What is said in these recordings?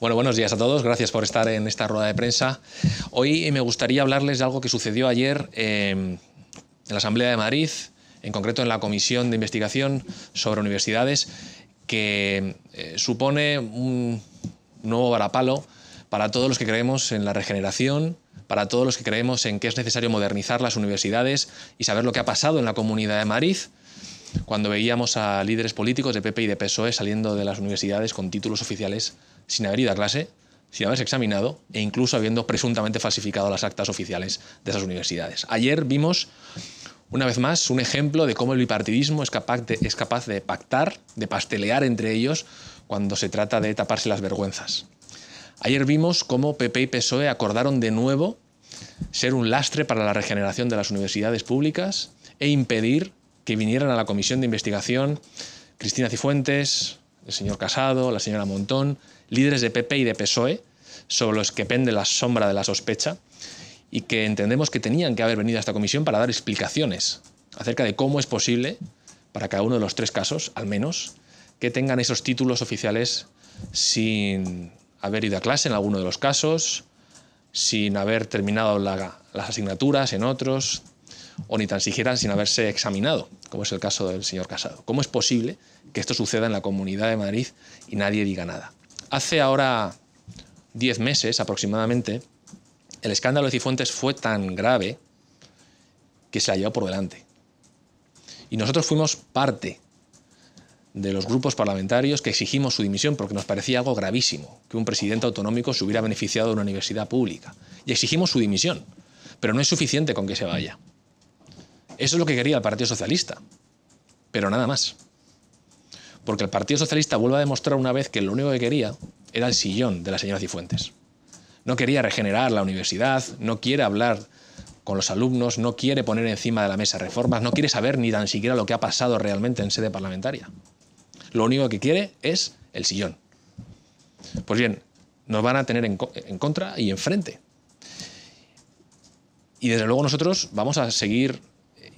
Bueno, buenos días a todos. Gracias por estar en esta rueda de prensa. Hoy me gustaría hablarles de algo que sucedió ayer em, en la Asamblea de Madrid, en concreto en la Comisión de Investigación sobre Universidades, que em, eh, supone un nuevo varapalo para todos los que creemos en la regeneración, para todos los que creemos en que es necesario modernizar las universidades y saber lo que ha pasado en la Comunidad de Madrid cuando veíamos a líderes políticos de PP y de PSOE saliendo de las universidades con títulos oficiales sin haber ido a clase, sin haberse examinado e incluso habiendo presuntamente falsificado las actas oficiales de esas universidades. Ayer vimos, una vez más, un ejemplo de cómo el bipartidismo es capaz de, pactar, de pastelear entre ellos cuando se trata de taparse las vergüenzas. Ayer vimos cómo PP y PSOE acordaron de nuevo ser un lastre para la regeneración de las universidades públicas e impedir que vinieran a la comisión de investigación Cristina Cifuentes, el señor Casado, la señora Montón, líderes de PP y de PSOE, sobre los que pende la sombra de la sospecha, y que entendemos que tenían que haber venido a esta comisión para dar explicaciones acerca de cómo es posible, para cada uno de los tres casos, al menos, que tengan esos títulos oficiales sin haber ido a clase en alguno de los casos, sin haber terminado las asignaturas en otros, o ni tan siquiera sin haberse examinado, como es el caso del señor Casado. ¿Cómo es posible que esto suceda en la Comunidad de Madrid y nadie diga nada? Hace ahora 10 meses aproximadamente, el escándalo de Cifuentes fue tan grave que se la llevó por delante. Y nosotros fuimos parte de los grupos parlamentarios que exigimos su dimisión porque nos parecía algo gravísimo que un presidente autonómico se hubiera beneficiado de una universidad pública. Y exigimos su dimisión, pero no es suficiente con que se vaya. Eso es lo que quería el Partido Socialista, pero nada más porque el Partido Socialista vuelve a demostrar una vez que lo único que quería era el sillón de la señora Cifuentes. No quería regenerar la universidad, no quiere hablar con los alumnos, no quiere poner encima de la mesa reformas, no quiere saber ni tan siquiera lo que ha pasado realmente en sede parlamentaria. Lo único que quiere es el sillón. Pues bien, nos van a tener en, contra y enfrente. Y desde luego nosotros vamos a seguir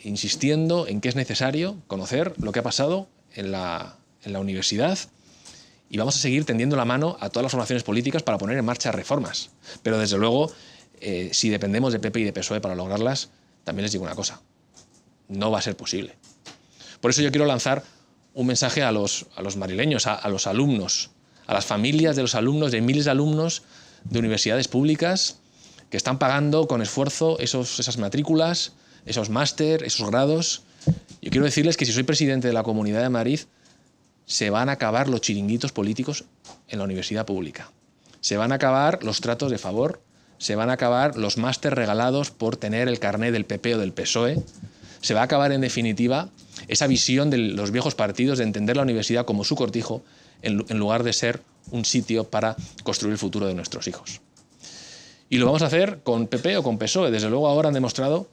insistiendo en que es necesario conocer lo que ha pasado en la en la universidad y vamos a seguir tendiendo la mano a todas las formaciones políticas para poner en marcha reformas. Pero desde luego, eh, si dependemos de PP y de PSOE para lograrlas, también les digo una cosa, no va a ser posible. Por eso yo quiero lanzar un mensaje a los, a los marileños, a, los alumnos, a las familias de los alumnos, de miles de alumnos de universidades públicas que están pagando con esfuerzo esos, esas matrículas, esos máster, esos grados. Yo quiero decirles que si soy presidente de la Comunidad de Madrid, se van a acabar los chiringuitos políticos en la universidad pública. Se van a acabar los tratos de favor, se van a acabar los máster regalados por tener el carné del PP o del PSOE. Se va a acabar, en definitiva, esa visión de los viejos partidos de entender la universidad como su cortijo en lugar de ser un sitio para construir el futuro de nuestros hijos. Y lo vamos a hacer con PP o con PSOE. Desde luego ahora han demostrado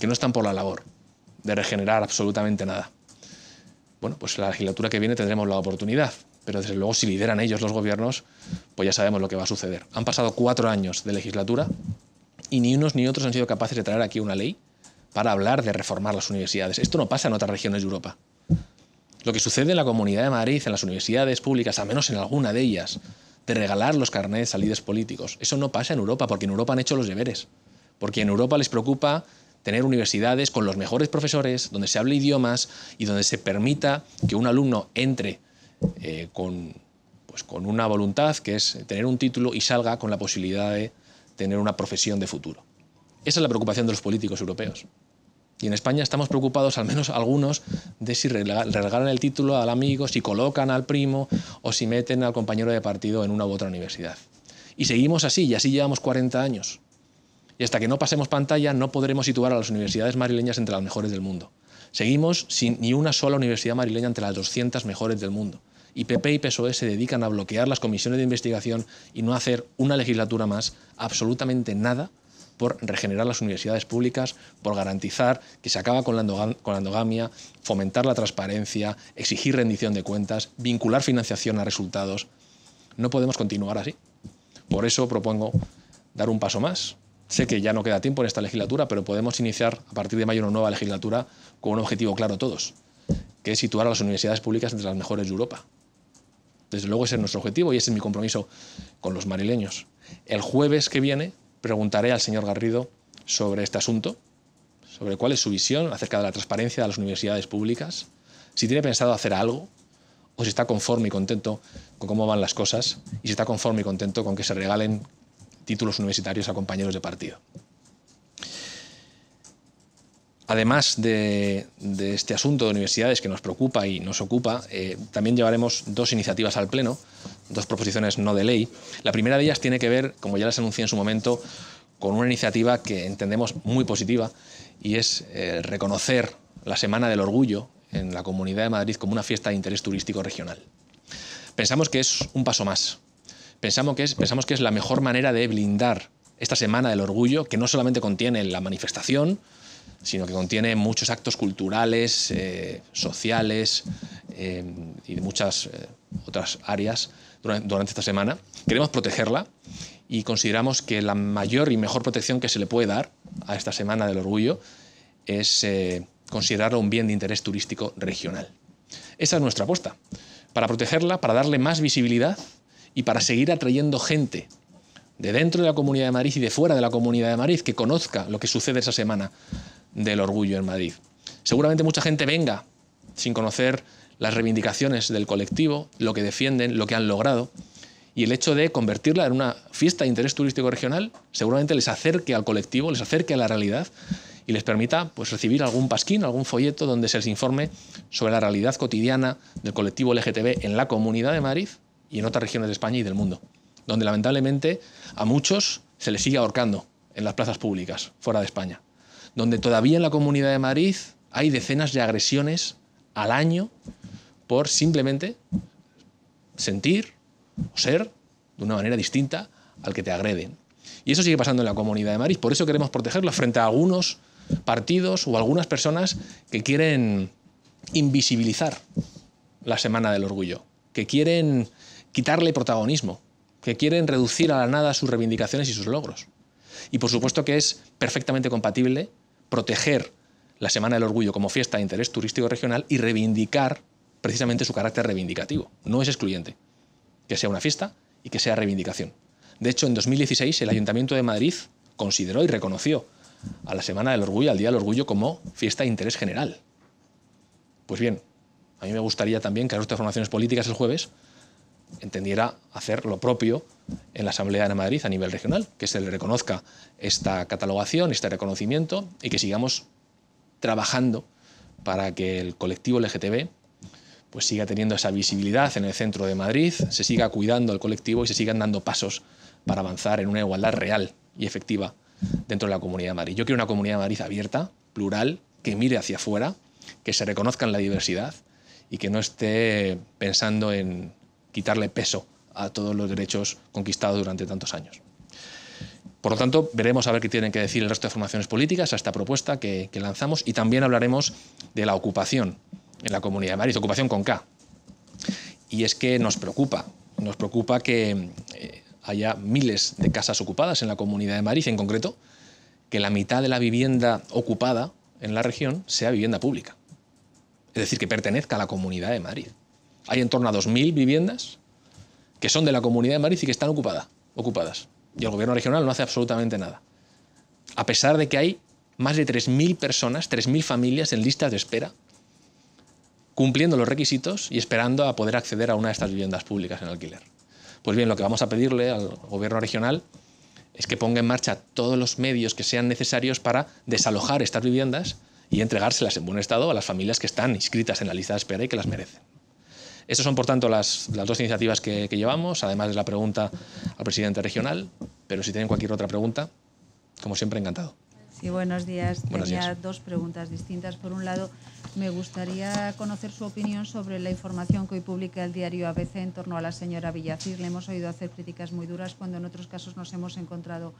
que no están por la labor de regenerar absolutamente nada bueno, pues la legislatura que viene tendremos la oportunidad. Pero desde luego, si lideran ellos los gobiernos, pues ya sabemos lo que va a suceder. Han pasado cuatro años de legislatura y ni unos ni otros han sido capaces de traer aquí una ley para hablar de reformar las universidades. Esto no pasa en otras regiones de Europa. Lo que sucede en la Comunidad de Madrid, en las universidades públicas, al menos en alguna de ellas, de regalar los carnets a líderes políticos, eso no pasa en Europa, porque en Europa han hecho los deberes. Porque en Europa les preocupa tener universidades con los mejores profesores, donde se hable idiomas y donde se permita que un alumno entre eh, con, pues, con una voluntad, que es tener un título, y salga con la posibilidad de tener una profesión de futuro. Esa es la preocupación de los políticos europeos. Y en España estamos preocupados, al menos algunos, de si regalan el título al amigo, si colocan al primo o si meten al compañero de partido en una u otra universidad. Y seguimos así, y así llevamos 40 años. Y hasta que no pasemos pantalla no podremos situar a las universidades marileñas entre las mejores del mundo. Seguimos sin ni una sola universidad marileña entre las 200 mejores del mundo. Y PP y PSOE se dedican a bloquear las comisiones de investigación y no hacer una legislatura más absolutamente nada por regenerar las universidades públicas, por garantizar que se acaba con la, con la, endogamia, fomentar la transparencia, exigir rendición de cuentas, vincular financiación a resultados. No podemos continuar así. Por eso propongo dar un paso más, Sé que ya no queda tiempo en esta legislatura, pero podemos iniciar a partir de mayo una nueva legislatura con un objetivo claro a todos, que es situar a las universidades públicas entre las mejores de Europa. Desde luego ese es nuestro objetivo y ese es mi compromiso con los marileños. El jueves que viene preguntaré al señor Garrido sobre este asunto, sobre cuál es su visión acerca de la transparencia de las universidades públicas, si tiene pensado hacer algo o si está conforme y contento con cómo van las cosas y si está conforme y contento con que se regalen títulos universitarios a compañeros de partido. Además de, este asunto de universidades que nos preocupa y nos ocupa, eh, también llevaremos dos iniciativas al Pleno, dos proposiciones no de ley. La primera de ellas tiene que ver, como ya les anuncié en su momento, con una iniciativa que entendemos muy positiva y es eh, reconocer la Semana del Orgullo en la Comunidad de Madrid como una fiesta de interés turístico regional. Pensamos que es un paso más, pensamos que es, pensamos que es la mejor manera de blindar esta semana del orgullo, que no solamente contiene la manifestación, sino que contiene muchos actos culturales, eh, sociales eh, y y muchas eh, otras áreas durante, durante, esta semana. Queremos protegerla y consideramos que la mayor y mejor protección que se le puede dar a esta semana del orgullo es considerarla un bien de interés turístico regional. Esa es nuestra apuesta, para protegerla, para darle más visibilidad y para seguir atrayendo gente de dentro de la Comunidad de Madrid y de fuera de la Comunidad de Madrid que conozca lo que sucede esa semana del orgullo en Madrid. Seguramente mucha gente venga sin conocer las reivindicaciones del colectivo, lo que defienden, lo que han logrado. Y el hecho de convertirla en una fiesta de interés turístico regional seguramente les acerque al colectivo, les acerque a la realidad y les permita pues, recibir algún pasquín, algún folleto donde se les informe sobre la realidad cotidiana del colectivo LGTB en la comunidad de Madrid y en otras regiones de España y del mundo, donde lamentablemente a muchos se les sigue ahorcando en las plazas públicas fuera de España, donde todavía en la Comunidad de Madrid hay decenas de agresiones al año por simplemente sentir o ser de una manera distinta al que te agreden. Y eso sigue pasando en la Comunidad de Madrid, por eso queremos protegerla frente a algunos partidos o algunas personas que quieren invisibilizar la Semana del Orgullo, que quieren quitarle protagonismo, que quieren reducir a la nada sus reivindicaciones y sus logros. Y por supuesto que es perfectamente compatible proteger la Semana del Orgullo como fiesta de interés turístico regional y reivindicar precisamente su carácter reivindicativo. No es excluyente que sea una fiesta y que sea reivindicación. De hecho, en 2016 el Ayuntamiento de Madrid consideró y reconoció a la Semana del Orgullo, al Día del Orgullo, como fiesta de interés general. Pues bien, a mí me gustaría también que las otras formaciones políticas el jueves entendiera hacer lo propio en la Asamblea de Madrid a nivel regional, que se le reconozca esta catalogación, este reconocimiento y que sigamos trabajando para que el colectivo LGTB pues siga teniendo esa visibilidad en el centro de Madrid, se siga cuidando al colectivo y se sigan dando pasos para avanzar en una igualdad real y efectiva dentro de la Comunidad de Madrid. Yo quiero una Comunidad de Madrid abierta, plural, que mire hacia afuera, que se en la diversidad y que no esté pensando en quitarle peso a todos los derechos conquistados durante tantos años. Por lo tanto, veremos a ver qué tienen que decir el resto de formaciones políticas a esta propuesta que, lanzamos y también hablaremos de la ocupación en la Comunidad de Madrid, ocupación con K. Y es que nos preocupa, nos preocupa que eh, haya miles de casas ocupadas en la Comunidad de Madrid, en concreto, que la mitad de la vivienda ocupada en la región sea vivienda pública, es decir, que pertenezca a la Comunidad de Madrid. Hay en torno a 2.000 viviendas que son de la Comunidad de Madrid y que están ocupadas. Y el gobierno regional no hace absolutamente nada. A pesar de que hay más de 3.000 personas, 3.000 familias en listas de espera, cumpliendo los requisitos y esperando a poder acceder a una de estas viviendas públicas en alquiler. Pues bien, lo que vamos a pedirle al gobierno regional es que ponga en marcha todos los medios que sean necesarios para desalojar estas viviendas y entregárselas en buen estado a las familias que están inscritas en la lista de espera y que las merecen. Estas son, por tanto, las, dos iniciativas que, llevamos, además de la pregunta al presidente regional, pero si tienen cualquier otra pregunta, como siempre, encantado. Sí, buenos días. Buenos Tenía dos preguntas distintas. Por un lado, me gustaría conocer su opinión sobre la información que hoy publica el diario ABC en torno a la señora Villacir. Le hemos oído hacer críticas muy duras cuando en otros casos nos hemos encontrado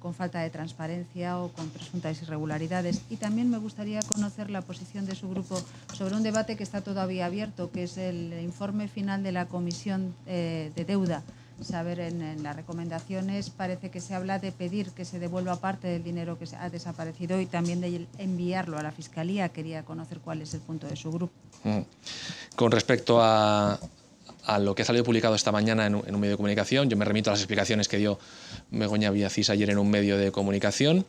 con falta de transparencia o con presuntas irregularidades. Y también me gustaría conocer la posición de su grupo sobre un debate que está todavía abierto, que es el informe final de la Comisión eh, de Deuda. Saber en, las recomendaciones parece que se habla de pedir que se devuelva parte del dinero que ha desaparecido y también de enviarlo a la Fiscalía. Quería conocer cuál es el punto de su grupo. Mm. Con respecto a, a lo que ha salido publicado esta mañana en un, medio de comunicación. Yo me remito a las explicaciones que dio Begoña Villacís ayer en un medio de comunicación.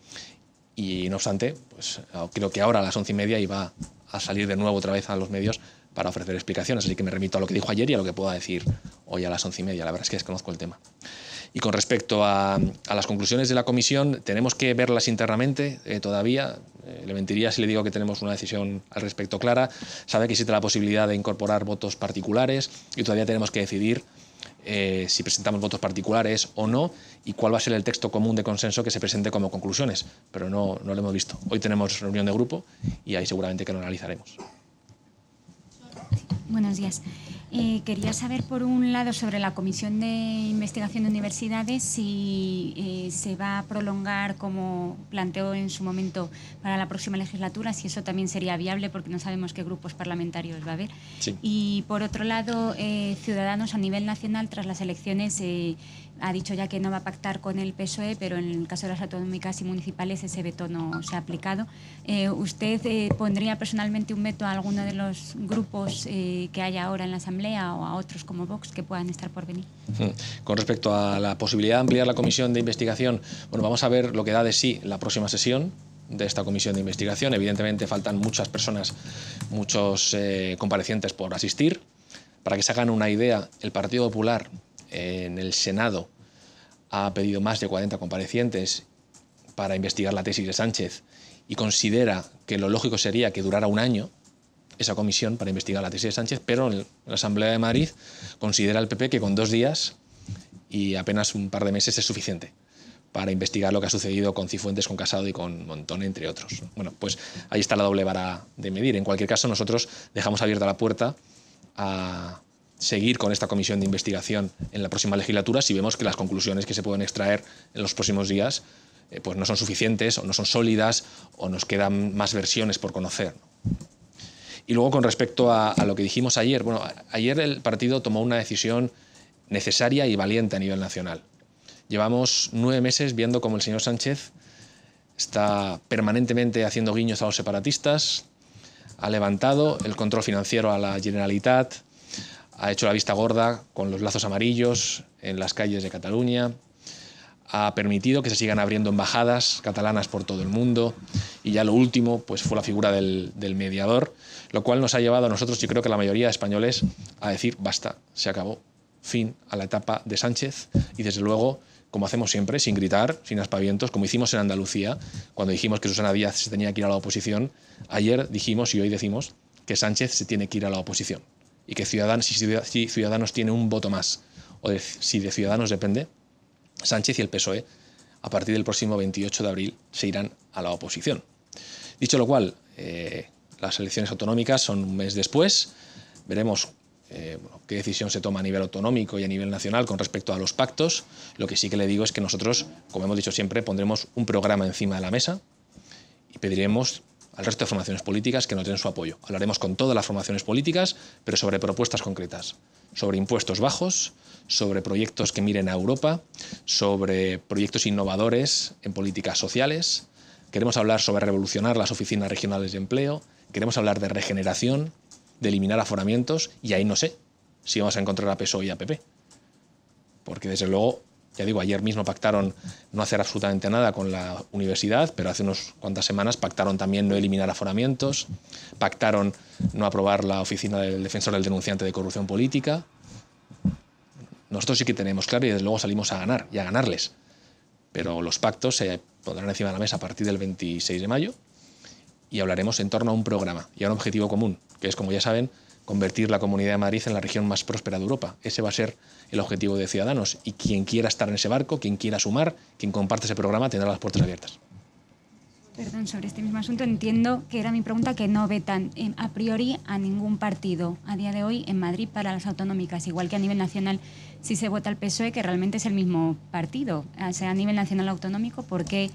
Y no obstante, pues ah, creo que ahora a las once y media iba a salir de nuevo otra vez a los medios para ofrecer explicaciones. Así que me remito a lo que dijo ayer y a lo que pueda decir hoy a las once y media. La verdad es que desconozco el tema. Y con respecto a, las conclusiones de la comisión, tenemos que verlas internamente eh, todavía. Eh, le mentiría si le digo que tenemos una decisión al respecto clara. Sabe que existe la posibilidad de incorporar votos particulares y todavía tenemos que decidir eh, si presentamos votos particulares o no y cuál va a ser el texto común de consenso que se presente como conclusiones, pero no, no lo hemos visto. Hoy tenemos reunión de grupo y ahí seguramente que lo analizaremos. Buenos días. Eh, quería saber, por un lado, sobre la Comisión de Investigación de Universidades, si eh, se va a prolongar, como planteó en su momento, para la próxima legislatura, si eso también sería viable, porque no sabemos qué grupos parlamentarios va a haber. Y, por otro lado, eh, Ciudadanos a nivel nacional, tras las elecciones, ha dicho ya que no va a pactar con el PSOE, pero en el caso de las autonómicas y municipales ese veto no se ha aplicado. Eh, ¿Usted eh, pondría personalmente un veto a alguno de los grupos eh, que hay ahora en la Asamblea o a otros como Vox que puedan estar por venir? Con respecto a la posibilidad de ampliar la comisión de investigación, bueno, vamos a ver lo que da de sí la próxima sesión de esta comisión de investigación. Evidentemente faltan muchas personas, muchos comparecientes por asistir. Para que se hagan una idea, el Partido Popular en el Senado ha pedido más de 40 comparecientes para investigar la tesis de Sánchez y considera que lo lógico sería que durara un año esa comisión para investigar la tesis de Sánchez, pero en la Asamblea de Madrid considera el PP que con dos días y apenas un par de meses es suficiente para investigar lo que ha sucedido con Cifuentes, con Casado y con Montón, entre otros. Bueno, pues ahí está la doble vara de medir. En cualquier caso, nosotros dejamos abierta la puerta a seguir con esta comisión de investigación en la próxima legislatura si vemos que las conclusiones que se pueden extraer en los próximos días eh, pues no son suficientes o no son sólidas o nos quedan más versiones por conocer. Y luego con respecto a, a lo que dijimos ayer, bueno, ayer el partido tomó una decisión necesaria y valiente a nivel nacional. Llevamos nueve meses viendo cómo el señor Sánchez está permanentemente haciendo guiños a los separatistas, ha levantado el control financiero a la Generalitat, ha hecho la vista gorda con los lazos amarillos en las calles de Cataluña, ha permitido que se sigan abriendo embajadas catalanas por todo el mundo y ya lo último pues fue la figura del, del, mediador, lo cual nos ha llevado a nosotros y creo que a la mayoría de españoles a decir basta, se acabó, fin a la etapa de Sánchez y desde luego como hacemos siempre, sin gritar, sin aspavientos, como hicimos en Andalucía, cuando dijimos que Susana Díaz se tenía que ir a la oposición, ayer dijimos y hoy decimos que Sánchez se tiene que ir a la oposición y que Ciudadanos, si Ciudadanos tiene un voto más o si de Ciudadanos depende, Sánchez y el PSOE a partir del próximo 28 de abril se irán a la oposición. Dicho lo cual, eh, las elecciones autonómicas son un mes después, veremos eh, qué decisión se toma a nivel autonómico y a nivel nacional con respecto a los pactos. Lo que sí que le digo es que nosotros, como hemos dicho siempre, pondremos un programa encima de la mesa y pediremos al resto de formaciones políticas que nos den su apoyo. Hablaremos con todas las formaciones políticas, pero sobre propuestas concretas, sobre impuestos bajos, sobre proyectos que miren a Europa, sobre proyectos innovadores en políticas sociales. Queremos hablar sobre revolucionar las oficinas regionales de empleo, queremos hablar de regeneración, de eliminar aforamientos, y ahí no sé si vamos a encontrar a PSOE y a PP. Porque desde luego ya digo, ayer mismo pactaron no hacer absolutamente nada con la universidad, pero hace unas cuantas semanas pactaron también no eliminar aforamientos, pactaron no aprobar la oficina del defensor del denunciante de corrupción política. Nosotros sí que tenemos claro y desde luego salimos a ganar y a ganarles. Pero los pactos se pondrán encima de la mesa a partir del 26 de mayo y hablaremos en torno a un programa y a un objetivo común, que es, como ya saben, convertir la Comunidad de Madrid en la región más próspera de Europa. Ese va a ser el objetivo de Ciudadanos. Y quien quiera estar en ese barco, quien quiera sumar, quien comparte ese programa, tendrá las puertas abiertas. Perdón, sobre este mismo asunto entiendo que era mi pregunta que no vetan eh, a priori a ningún partido a día de hoy en Madrid para las autonómicas, igual que a nivel nacional si se vota el PSOE, que realmente es el mismo partido, o sea, a nivel nacional autonómico, ¿por qué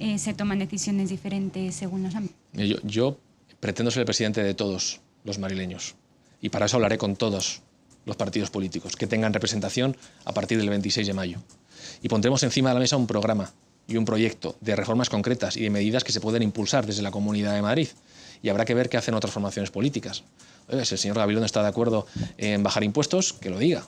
eh, se toman decisiones diferentes según los ámbitos? Yo, pretendo ser el presidente de todos los marileños. Y para eso hablaré con todos los partidos políticos que tengan representación a partir del 26 de mayo. Y pondremos encima de la mesa un programa y un proyecto de reformas concretas y de medidas que se pueden impulsar desde la Comunidad de Madrid. Y habrá que ver qué hacen otras formaciones políticas. si el señor Gabilón está de acuerdo en bajar impuestos, que lo diga.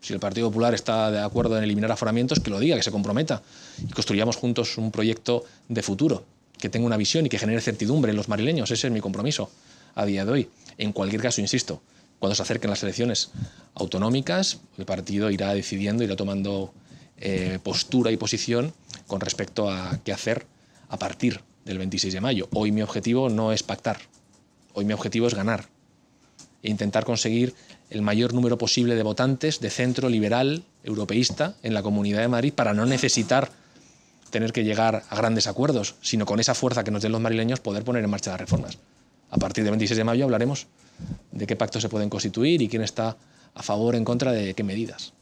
Si el Partido Popular está de acuerdo en eliminar aforamientos, que lo diga, que se comprometa. Y construyamos juntos un proyecto de futuro, que tenga una visión y que genere certidumbre en los marileños. Ese es mi compromiso a día de hoy. En cualquier caso, insisto, cuando se acerquen las elecciones autonómicas, el partido irá decidiendo, irá tomando eh, postura y posición con respecto a qué hacer a partir del 26 de mayo. Hoy mi objetivo no es pactar, hoy mi objetivo es ganar e intentar conseguir el mayor número posible de votantes de centro liberal europeísta en la Comunidad de Madrid para no necesitar tener que llegar a grandes acuerdos, sino con esa fuerza que nos den los marileños poder poner en marcha las reformas. A partir del 26 de mayo hablaremos de qué pactos se pueden constituir y quién está a favor o en contra de qué medidas.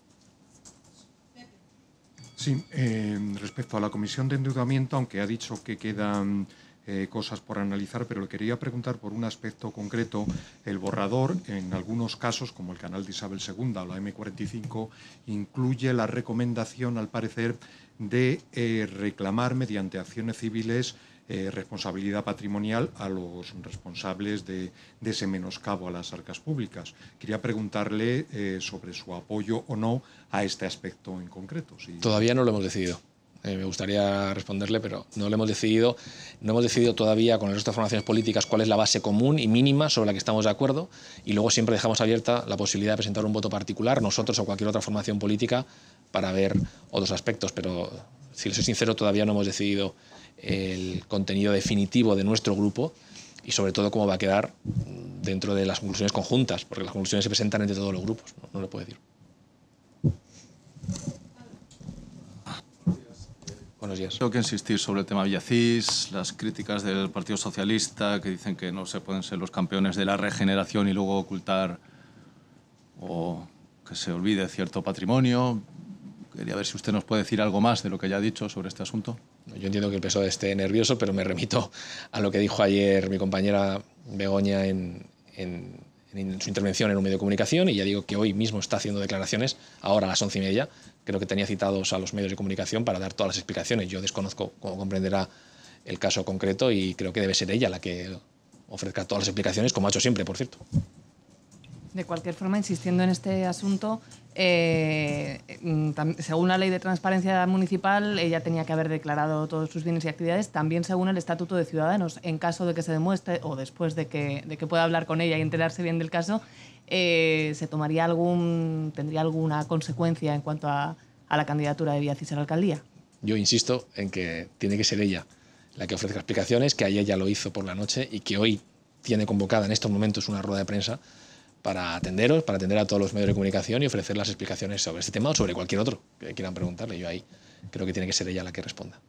Sí, eh, respecto a la comisión de endeudamiento, aunque ha dicho que quedan eh, cosas por analizar, pero le quería preguntar por un aspecto concreto. El borrador, en algunos casos, como el canal de Isabel II o la M45, incluye la recomendación, al parecer, de eh, reclamar mediante acciones civiles eh, responsabilidad patrimonial a los responsables de, ese menoscabo a las arcas públicas. Quería preguntarle eh, sobre su apoyo o no a este aspecto en concreto. Todavía no lo hemos decidido. Eh, me gustaría responderle, pero no lo hemos decidido. No hemos decidido todavía con las otras formaciones políticas cuál es la base común y mínima sobre la que estamos de acuerdo y luego siempre dejamos abierta la posibilidad de presentar un voto particular, nosotros o cualquier otra formación política, para ver otros aspectos. Pero si les soy sincero, todavía no hemos decidido el contenido definitivo de nuestro grupo y sobre todo cómo va a quedar dentro de las conclusiones conjuntas, porque las conclusiones se presentan entre todos los grupos, no, lo puedo decir. Buenos días. Tengo que insistir sobre el tema Villacís, las críticas del Partido Socialista que dicen que no se pueden ser los campeones de la regeneración y luego ocultar o que se olvide cierto patrimonio. Quería ver si usted nos puede decir algo más de lo que ya ha dicho sobre este asunto. Yo entiendo que el PSOE esté nervioso, pero me remito a lo que dijo ayer mi compañera Begoña en, en su intervención en un medio de comunicación y ya digo que hoy mismo está haciendo declaraciones, ahora a las once y media. Creo que tenía citados a los medios de comunicación para dar todas las explicaciones. Yo desconozco, cómo comprenderá, el caso concreto y creo que debe ser ella la que ofrezca todas las explicaciones, como ha hecho siempre, por cierto. De cualquier forma, insistiendo en este asunto, eh, mm, según la ley de transparencia municipal, ella tenía que haber declarado todos sus bienes y actividades, también según el Estatuto de Ciudadanos. En caso de que se demuestre o después de que, pueda hablar con ella y enterarse bien del caso, eh, se tomaría algún, tendría alguna consecuencia en cuanto a, la candidatura de Villacís a la alcaldía. Yo insisto en que tiene que ser ella la que ofrezca explicaciones, que ayer ya lo hizo por la noche y que hoy tiene convocada en estos momentos una rueda de prensa para atenderos, para atender a todos los medios de comunicación y ofrecer las explicaciones sobre este tema o sobre cualquier otro que quieran preguntarle. Yo ahí creo que tiene que ser ella la que responda.